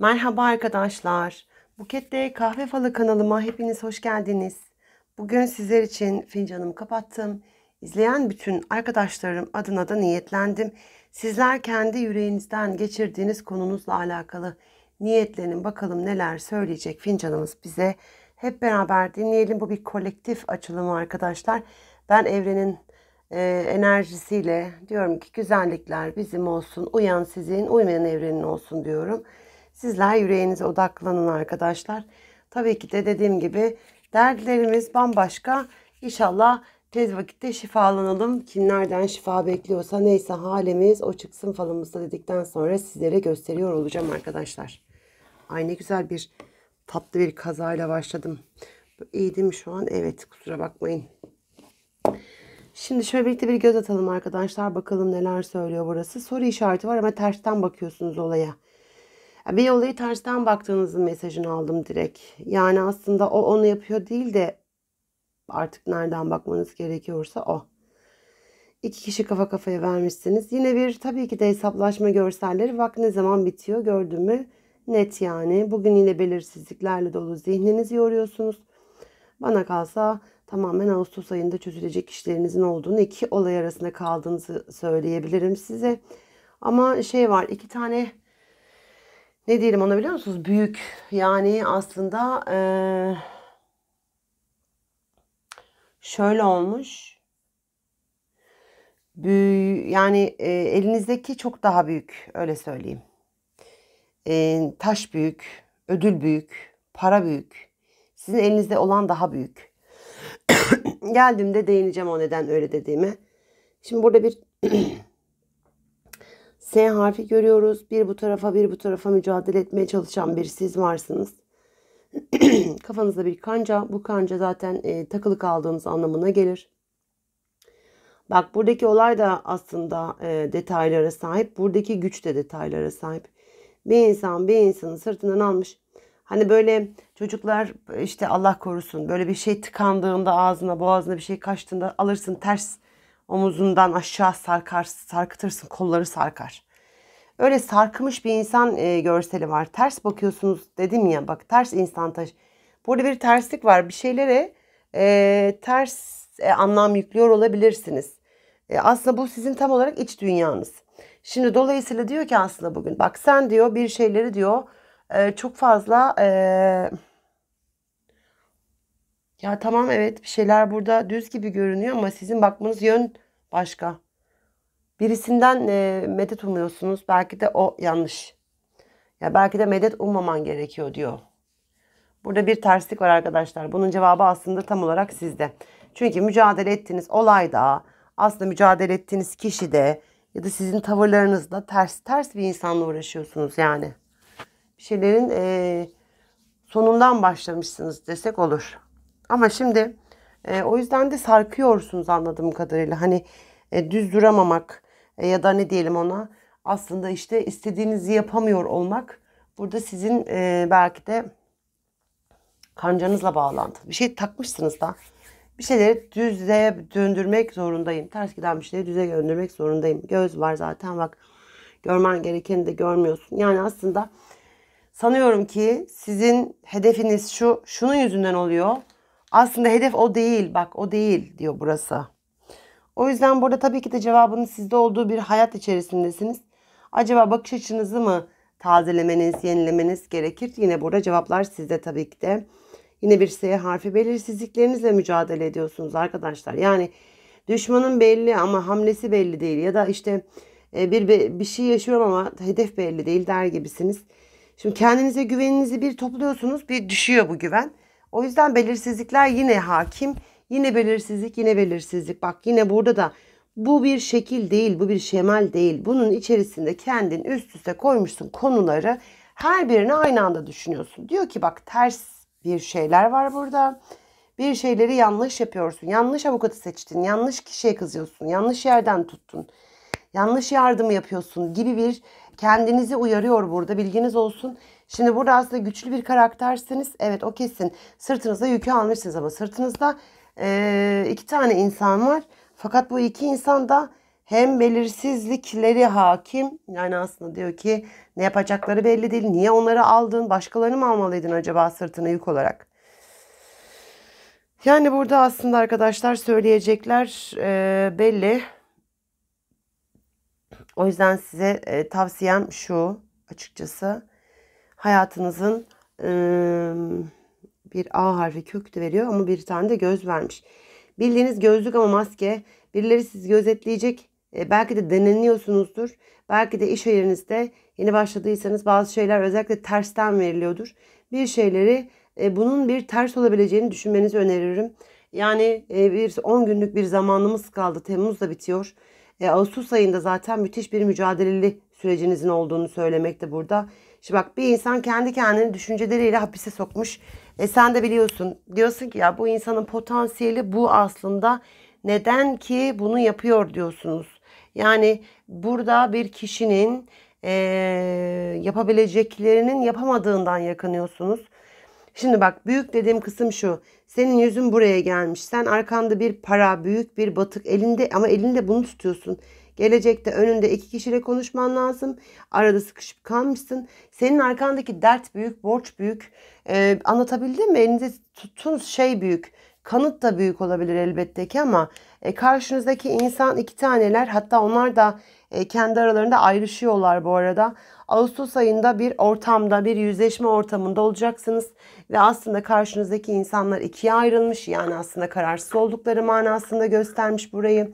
Merhaba arkadaşlar. Buket'te Kahve Falı kanalıma hepiniz hoş geldiniz. Bugün sizler için fincanımı kapattım. İzleyen bütün arkadaşlarım adına da niyetlendim. Sizler kendi yüreğinizden geçirdiğiniz konunuzla alakalı niyetlenin bakalım neler söyleyecek fincanımız bize. Hep beraber dinleyelim. Bu bir kolektif açılımı arkadaşlar. Ben evrenin e, enerjisiyle diyorum ki güzellikler bizim olsun, uyan sizin, uymayan evrenin olsun diyorum. Sizler yüreğinize odaklanın arkadaşlar. Tabii ki de dediğim gibi dertlerimiz bambaşka. İnşallah tez vakitte şifalanalım. Kimlerden şifa bekliyorsa neyse halimiz o çıksın falımızda dedikten sonra sizlere gösteriyor olacağım arkadaşlar. Ay ne güzel bir tatlı bir kazayla başladım. İyi değil mi şu an? Evet kusura bakmayın. Şimdi şöyle birlikte bir göz atalım arkadaşlar. Bakalım neler söylüyor burası. Soru işareti var ama tersten bakıyorsunuz olaya. Bir olayı tersten baktığınızın mesajını aldım direkt. Yani aslında o onu yapıyor değil de artık nereden bakmanız gerekiyorsa o. İki kişi kafa kafaya vermişsiniz. Yine bir tabii ki de hesaplaşma görselleri vak ne zaman bitiyor gördün mü? Net yani. Bugün yine belirsizliklerle dolu zihninizi yoruyorsunuz. Bana kalsa tamamen Ağustos ayında çözülecek işlerinizin olduğunu iki olay arasında kaldığınızı söyleyebilirim size. Ama şey var iki tane ne diyelim ona biliyor musunuz? Büyük yani aslında e, şöyle olmuş. Büyü, yani e, elinizdeki çok daha büyük öyle söyleyeyim. E, taş büyük, ödül büyük, para büyük. Sizin elinizde olan daha büyük. Geldiğimde değineceğim o neden öyle dediğime. Şimdi burada bir S harfi görüyoruz. Bir bu tarafa bir bu tarafa mücadele etmeye çalışan bir siz varsınız. Kafanızda bir kanca. Bu kanca zaten e, takılı kaldığınız anlamına gelir. Bak buradaki olay da aslında e, detaylara sahip. Buradaki güç de detaylara sahip. Bir insan bir insanın sırtından almış. Hani böyle çocuklar işte Allah korusun böyle bir şey tıkandığında ağzına boğazına bir şey kaçtığında alırsın ters omuzundan aşağı sarkar, sarkıtırsın, kolları sarkar. Öyle sarkmış bir insan e, görseli var. Ters bakıyorsunuz dedim ya bak ters insan taş. Burada bir terslik var. Bir şeylere e, ters e, anlam yüklüyor olabilirsiniz. E, aslında bu sizin tam olarak iç dünyanız. Şimdi dolayısıyla diyor ki aslında bugün bak sen diyor bir şeyleri diyor e, çok fazla e, ya tamam evet bir şeyler burada düz gibi görünüyor ama sizin bakmanız yön başka. Birisinden e, medet umuyorsunuz. Belki de o yanlış. Ya belki de medet ummaman gerekiyor diyor. Burada bir terslik var arkadaşlar. Bunun cevabı aslında tam olarak sizde. Çünkü mücadele ettiğiniz olayda aslında mücadele ettiğiniz kişide ya da sizin tavırlarınızda ters ters bir insanla uğraşıyorsunuz yani. Bir şeylerin e, sonundan başlamışsınız desek olur. Ama şimdi e, o yüzden de sarkıyorsunuz anladığım kadarıyla. Hani e, düz duramamak e, ya da ne diyelim ona aslında işte istediğinizi yapamıyor olmak burada sizin e, belki de kancanızla bağlantılı. Bir şey takmışsınız da bir şeyleri düze döndürmek zorundayım. Ters giden bir şeyleri düze döndürmek zorundayım. Göz var zaten bak görmen gerekeni de görmüyorsun. Yani aslında sanıyorum ki sizin hedefiniz şu şunun yüzünden oluyor. Aslında hedef o değil bak o değil diyor burası. O yüzden burada tabii ki de cevabının sizde olduğu bir hayat içerisindesiniz. Acaba bakış açınızı mı tazelemeniz, yenilemeniz gerekir? Yine burada cevaplar sizde tabii ki de. Yine bir S harfi belirsizliklerinizle mücadele ediyorsunuz arkadaşlar. Yani düşmanın belli ama hamlesi belli değil ya da işte e, bir bir şey yaşıyorum ama hedef belli değil der gibisiniz. Şimdi kendinize güveninizi bir topluyorsunuz, bir düşüyor bu güven. O yüzden belirsizlikler yine hakim. Yine belirsizlik, yine belirsizlik. Bak yine burada da bu bir şekil değil, bu bir şemal değil. Bunun içerisinde kendin üst üste koymuşsun konuları. Her birini aynı anda düşünüyorsun. Diyor ki bak ters bir şeyler var burada. Bir şeyleri yanlış yapıyorsun. Yanlış avukatı seçtin. Yanlış kişiye kızıyorsun. Yanlış yerden tuttun yanlış yardım yapıyorsun gibi bir kendinizi uyarıyor burada bilginiz olsun. Şimdi burada aslında güçlü bir karaktersiniz. Evet o kesin. Sırtınıza yükü almışsınız ama sırtınızda e, iki tane insan var. Fakat bu iki insan da hem belirsizlikleri hakim. Yani aslında diyor ki ne yapacakları belli değil. Niye onları aldın? Başkalarını mı almalıydın acaba sırtına yük olarak? Yani burada aslında arkadaşlar söyleyecekler e, belli. O yüzden size e, tavsiyem şu açıkçası. Hayatınızın e, bir A harfi köktü veriyor ama bir tane de göz vermiş. Bildiğiniz gözlük ama maske. Birileri sizi gözetleyecek. E, belki de deneniyorsunuzdur. Belki de iş yerinizde yeni başladıysanız bazı şeyler özellikle tersten veriliyordur. Bir şeyleri e, bunun bir ters olabileceğini düşünmenizi öneririm. Yani e, bir 10 günlük bir zamanımız kaldı. Temmuz da bitiyor. E, Ağustos ayında zaten müthiş bir mücadeleli sürecinizin olduğunu söylemekte burada. Şimdi bak bir insan kendi kendini düşünceleriyle hapise sokmuş. E sen de biliyorsun. Diyorsun ki ya bu insanın potansiyeli bu aslında. Neden ki bunu yapıyor diyorsunuz. Yani burada bir kişinin e, yapabileceklerinin yapamadığından yakınıyorsunuz. Şimdi bak büyük dediğim kısım şu. Senin yüzün buraya gelmiş. Sen arkanda bir para, büyük bir batık elinde ama elinde bunu tutuyorsun. Gelecekte önünde iki kişiyle konuşman lazım. Arada sıkışıp kalmışsın. Senin arkandaki dert büyük, borç büyük. Ee, anlatabildim mi? Elinde tuttuğunuz şey büyük. Kanıt da büyük olabilir elbette ki ama e, karşınızdaki insan iki taneler hatta onlar da e, kendi aralarında ayrışıyorlar bu arada. Ağustos ayında bir ortamda, bir yüzleşme ortamında olacaksınız. Ve aslında karşınızdaki insanlar ikiye ayrılmış. Yani aslında kararsız oldukları manasında göstermiş burayı.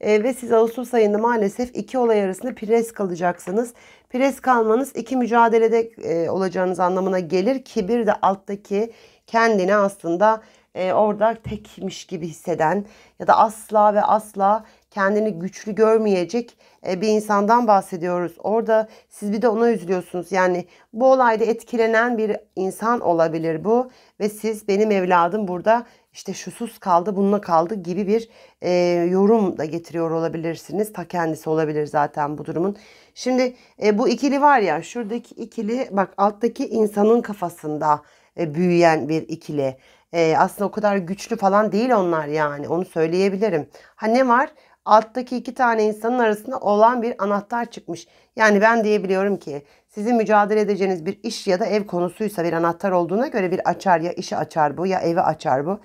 E, ve siz Ağustos ayında maalesef iki olay arasında pres kalacaksınız. Pres kalmanız iki mücadelede e, olacağınız anlamına gelir ki bir de alttaki kendini aslında e, orada tekmiş gibi hisseden ya da asla ve asla kendini güçlü görmeyecek e, bir insandan bahsediyoruz. Orada siz bir de ona üzülüyorsunuz. Yani bu olayda etkilenen bir insan olabilir bu ve siz benim evladım burada işte şusuz kaldı, bununla kaldı gibi bir e, yorum da getiriyor olabilirsiniz. Ta kendisi olabilir zaten bu durumun. Şimdi e, bu ikili var ya şuradaki ikili bak alttaki insanın kafasında e, büyüyen bir ikili. E, aslında o kadar güçlü falan değil onlar yani onu söyleyebilirim. Ha ne var? Alttaki iki tane insanın arasında olan bir anahtar çıkmış. Yani ben diyebiliyorum ki sizin mücadele edeceğiniz bir iş ya da ev konusuysa bir anahtar olduğuna göre bir açar ya işi açar bu ya evi açar bu.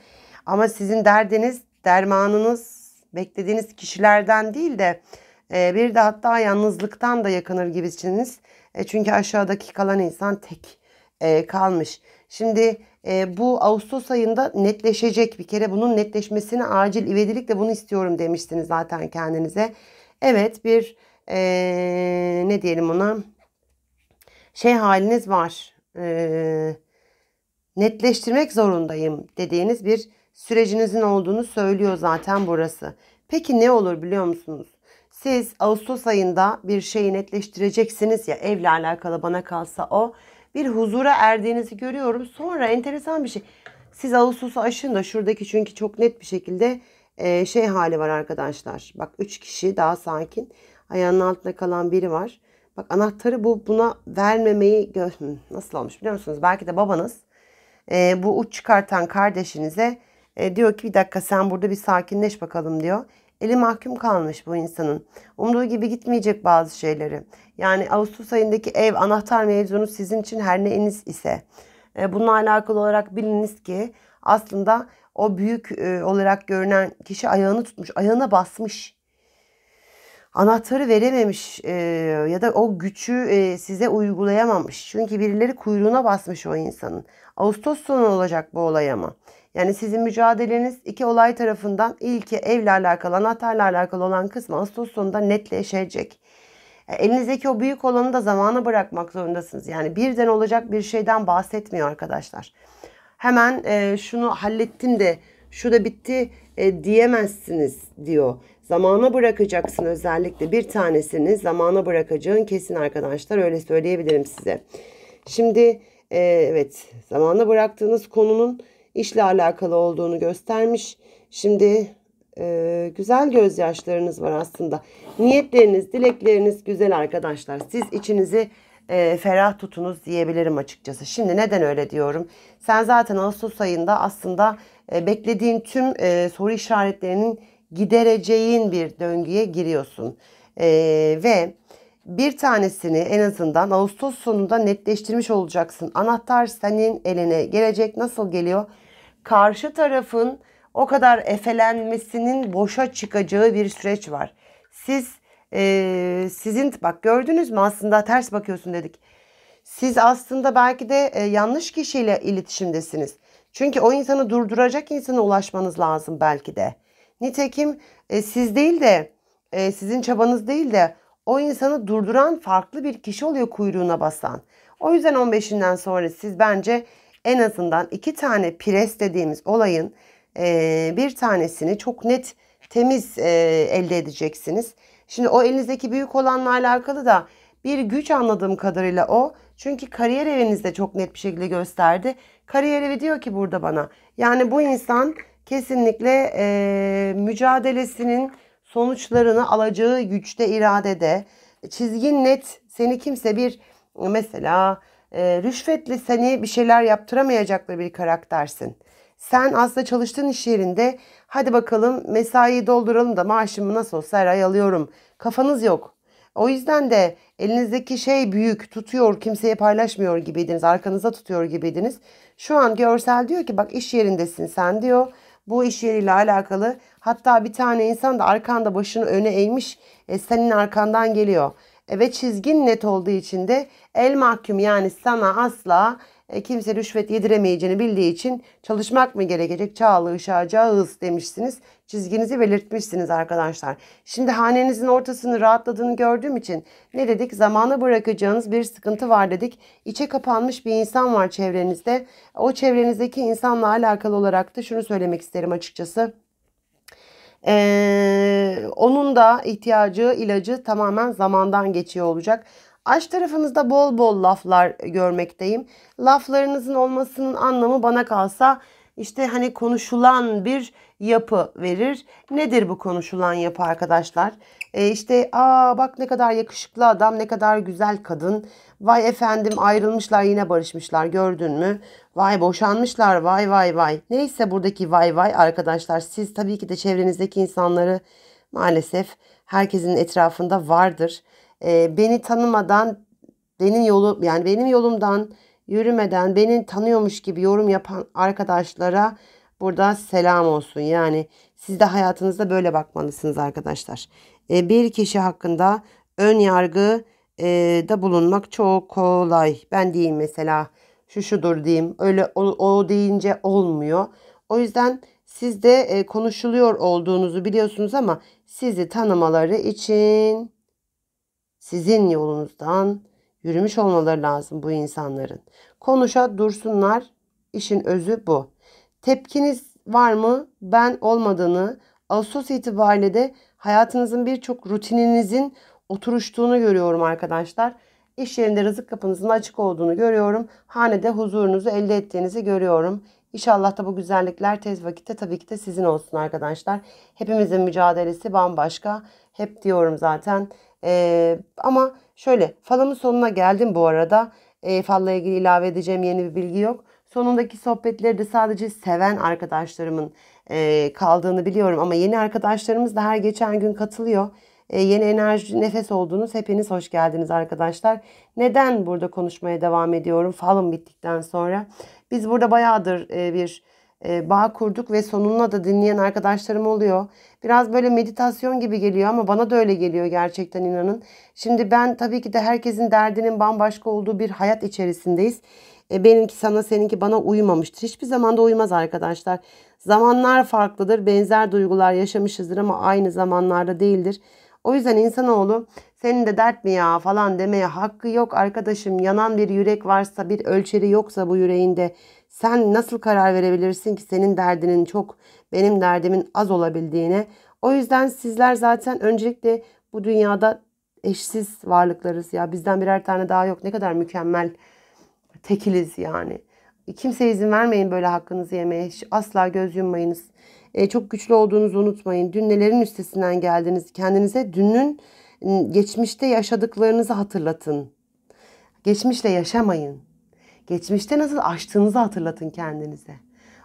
Ama sizin derdiniz, dermanınız beklediğiniz kişilerden değil de e, bir de hatta yalnızlıktan da yakınır gibisiniz. E, çünkü aşağıdaki kalan insan tek e, kalmış. Şimdi e, bu Ağustos ayında netleşecek. Bir kere bunun netleşmesini acil ivedilikle bunu istiyorum demiştiniz zaten kendinize. Evet bir e, ne diyelim ona şey haliniz var. E, netleştirmek zorundayım dediğiniz bir sürecinizin olduğunu söylüyor zaten burası. Peki ne olur biliyor musunuz? Siz Ağustos ayında bir şeyi netleştireceksiniz ya evle alakalı bana kalsa o bir huzura erdiğinizi görüyorum. Sonra enteresan bir şey. Siz Ağustos'u aşın da şuradaki çünkü çok net bir şekilde e, şey hali var arkadaşlar. Bak 3 kişi daha sakin. Ayağının altında kalan biri var. Bak anahtarı bu buna vermemeyi nasıl olmuş biliyor musunuz? Belki de babanız e, bu uç çıkartan kardeşinize e, diyor ki bir dakika sen burada bir sakinleş bakalım diyor. Eli mahkum kalmış bu insanın. Umduğu gibi gitmeyecek bazı şeyleri. Yani Ağustos ayındaki ev anahtar mevzunu sizin için her neyiniz ise. E, bununla alakalı olarak biliniz ki aslında o büyük e, olarak görünen kişi ayağını tutmuş, ayağına basmış. Anahtarı verememiş e, ya da o gücü size uygulayamamış. Çünkü birileri kuyruğuna basmış o insanın. Ağustos sonu olacak bu olay ama. Yani sizin mücadeleniz iki olay tarafından ilki evle alakalı, anahtarla alakalı olan kısmı Ağustos sonunda netleşecek. E, elinizdeki o büyük olanı da zamana bırakmak zorundasınız. Yani birden olacak bir şeyden bahsetmiyor arkadaşlar. Hemen e, şunu hallettim de şu da bitti e, diyemezsiniz diyor. Zamana bırakacaksın özellikle bir tanesini zamana bırakacağın kesin arkadaşlar öyle söyleyebilirim size. Şimdi e, evet zamana bıraktığınız konunun işle alakalı olduğunu göstermiş. Şimdi e, güzel gözyaşlarınız var aslında. Niyetleriniz, dilekleriniz güzel arkadaşlar. Siz içinizi e, ferah tutunuz diyebilirim açıkçası. Şimdi neden öyle diyorum? Sen zaten Ağustos ayında aslında e, beklediğin tüm e, soru işaretlerinin gidereceğin bir döngüye giriyorsun. E, ve bir tanesini en azından Ağustos sonunda netleştirmiş olacaksın. Anahtar senin eline gelecek. Nasıl geliyor? karşı tarafın o kadar efelenmesinin boşa çıkacağı bir süreç var. Siz e, sizin bak gördünüz mü aslında ters bakıyorsun dedik. Siz aslında belki de e, yanlış kişiyle iletişimdesiniz. Çünkü o insanı durduracak insana ulaşmanız lazım belki de. Nitekim e, siz değil de e, sizin çabanız değil de o insanı durduran farklı bir kişi oluyor kuyruğuna basan. O yüzden 15'inden sonra siz bence en azından iki tane pres dediğimiz olayın e, bir tanesini çok net temiz e, elde edeceksiniz. Şimdi o elinizdeki büyük olanla alakalı da bir güç anladığım kadarıyla o. Çünkü kariyer evinizde çok net bir şekilde gösterdi. Kariyer evi diyor ki burada bana. Yani bu insan kesinlikle e, mücadelesinin sonuçlarını alacağı güçte, iradede. Çizgin net seni kimse bir mesela ee, Rüşvetli seni bir şeyler yaptıramayacakları bir karaktersin. Sen aslında çalıştığın iş yerinde hadi bakalım mesaiyi dolduralım da maaşımı nasıl olsa her ay alıyorum. Kafanız yok. O yüzden de elinizdeki şey büyük, tutuyor, kimseye paylaşmıyor gibiydiniz, arkanıza tutuyor gibiydiniz. Şu an görsel diyor ki bak iş yerindesin sen diyor. Bu iş yeriyle alakalı hatta bir tane insan da arkanda başını öne eğmiş e, senin arkandan geliyor. E, ve çizgin net olduğu için de el mahkum yani sana asla e, kimse rüşvet yediremeyeceğini bildiği için çalışmak mı gerekecek? Çağlı ışağacağız demişsiniz. Çizginizi belirtmişsiniz arkadaşlar. Şimdi hanenizin ortasını rahatladığını gördüğüm için ne dedik? zamanı bırakacağınız bir sıkıntı var dedik. İçe kapanmış bir insan var çevrenizde. O çevrenizdeki insanla alakalı olarak da şunu söylemek isterim açıkçası. Ee, onun da ihtiyacı, ilacı tamamen zamandan geçiyor olacak. Aşk tarafınızda bol bol laflar görmekteyim. Laflarınızın olmasının anlamı bana kalsa işte hani konuşulan bir yapı verir. Nedir bu konuşulan yapı arkadaşlar? E işte aa bak ne kadar yakışıklı adam, ne kadar güzel kadın. Vay efendim ayrılmışlar yine barışmışlar gördün mü? Vay boşanmışlar vay vay vay. Neyse buradaki vay vay arkadaşlar siz tabii ki de çevrenizdeki insanları maalesef herkesin etrafında vardır. E, beni tanımadan benim yolu yani benim yolumdan yürümeden beni tanıyormuş gibi yorum yapan arkadaşlara burada selam olsun. Yani siz de hayatınızda böyle bakmalısınız arkadaşlar. E, bir kişi hakkında ön yargı e, da bulunmak çok kolay. Ben diyeyim mesela şu şudur diyeyim. Öyle o, o deyince olmuyor. O yüzden siz de e, konuşuluyor olduğunuzu biliyorsunuz ama sizi tanımaları için sizin yolunuzdan Yürümüş olmaları lazım bu insanların. Konuşa dursunlar. İşin özü bu. Tepkiniz var mı? Ben olmadığını, Ağustos itibariyle de hayatınızın birçok rutininizin oturuştuğunu görüyorum arkadaşlar. İş yerinde rızık kapınızın açık olduğunu görüyorum. Hanede huzurunuzu elde ettiğinizi görüyorum. İnşallah da bu güzellikler tez vakitte tabii ki de sizin olsun arkadaşlar. Hepimizin mücadelesi bambaşka. Hep diyorum zaten. Ee, ama Şöyle falımın sonuna geldim bu arada. E, falla ilgili ilave edeceğim yeni bir bilgi yok. Sonundaki sohbetleri de sadece seven arkadaşlarımın e, kaldığını biliyorum. Ama yeni arkadaşlarımız da her geçen gün katılıyor. E, yeni enerji nefes olduğunuz hepiniz hoş geldiniz arkadaşlar. Neden burada konuşmaya devam ediyorum falım bittikten sonra? Biz burada bayağıdır e, bir e, bağ kurduk ve sonuna da dinleyen arkadaşlarım oluyor. Biraz böyle meditasyon gibi geliyor ama bana da öyle geliyor gerçekten inanın. Şimdi ben tabii ki de herkesin derdinin bambaşka olduğu bir hayat içerisindeyiz. E, benimki sana seninki bana uymamıştır. Hiçbir zaman da uymaz arkadaşlar. Zamanlar farklıdır. Benzer duygular yaşamışızdır ama aynı zamanlarda değildir. O yüzden insanoğlu senin de dert mi ya falan demeye hakkı yok arkadaşım. Yanan bir yürek varsa bir ölçeri yoksa bu yüreğinde sen nasıl karar verebilirsin ki senin derdinin çok, benim derdimin az olabildiğine? O yüzden sizler zaten öncelikle bu dünyada eşsiz varlıklarız ya. Bizden birer tane daha yok. Ne kadar mükemmel tekiliz yani. Kimseye izin vermeyin böyle hakkınızı yemeye. Asla göz yummayınız. E, çok güçlü olduğunuzu unutmayın. Dün nelerin üstesinden geldiniz. Kendinize dünün geçmişte yaşadıklarınızı hatırlatın. Geçmişle yaşamayın. Geçmişte nasıl açtığınızı hatırlatın kendinize.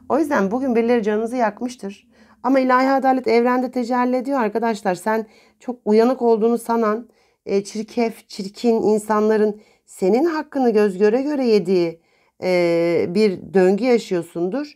O yüzden bugün birileri canınızı yakmıştır. Ama ilahi adalet evrende tecelli ediyor arkadaşlar. Sen çok uyanık olduğunu sanan, e, çirkef, çirkin insanların senin hakkını göz göre göre yediği e, bir döngü yaşıyorsundur.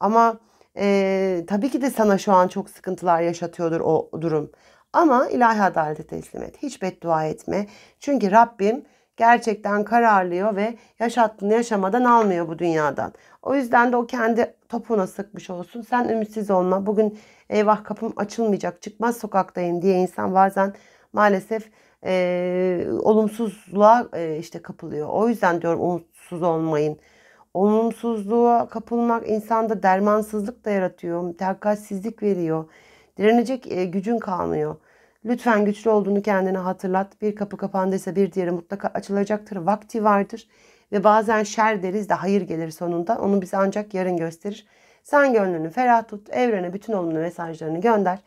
Ama e, tabii ki de sana şu an çok sıkıntılar yaşatıyordur o durum. Ama ilahi adalete teslim et. Hiç beddua etme. Çünkü Rabbim gerçekten kararlıyor ve yaşattığını yaşamadan almıyor bu dünyadan. O yüzden de o kendi topuna sıkmış olsun. Sen ümitsiz olma. Bugün eyvah kapım açılmayacak, çıkmaz sokaktayım diye insan bazen maalesef e, olumsuzluğa e, işte kapılıyor. O yüzden diyorum umutsuz olmayın. Olumsuzluğa kapılmak insanda dermansızlık da yaratıyor, takatsizlik veriyor. Direnecek e, gücün kalmıyor. Lütfen güçlü olduğunu kendine hatırlat. Bir kapı kapandıysa bir diğeri mutlaka açılacaktır. Vakti vardır ve bazen şer deriz de hayır gelir sonunda. Onu bize ancak yarın gösterir. Sen gönlünü ferah tut. Evrene bütün olumlu mesajlarını gönder.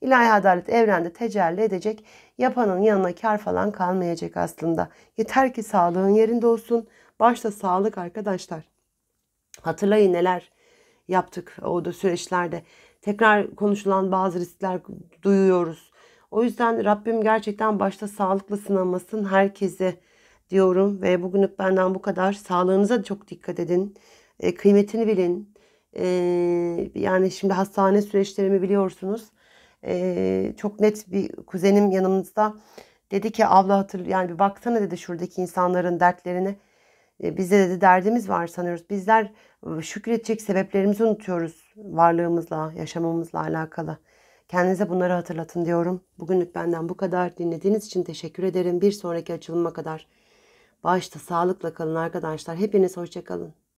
İlahi adalet evrende tecelli edecek. Yapanın yanına kar falan kalmayacak aslında. Yeter ki sağlığın yerinde olsun. Başta sağlık arkadaşlar. Hatırlayın neler yaptık o da süreçlerde. Tekrar konuşulan bazı riskler duyuyoruz o yüzden Rabbim gerçekten başta sağlıklı sınamasın herkese diyorum ve bugünlük benden bu kadar. Sağlığınıza çok dikkat edin. E, kıymetini bilin. E, yani şimdi hastane süreçlerimi biliyorsunuz. E, çok net bir kuzenim yanımızda dedi ki abla hatırl, yani bir baksana dedi şuradaki insanların dertlerini, E, bizde dedi derdimiz var sanıyoruz. Bizler şükredecek sebeplerimizi unutuyoruz varlığımızla, yaşamamızla alakalı. Kendinize bunları hatırlatın diyorum. Bugünlük benden bu kadar. Dinlediğiniz için teşekkür ederim. Bir sonraki açılıma kadar. Başta sağlıkla kalın arkadaşlar. Hepiniz hoşçakalın.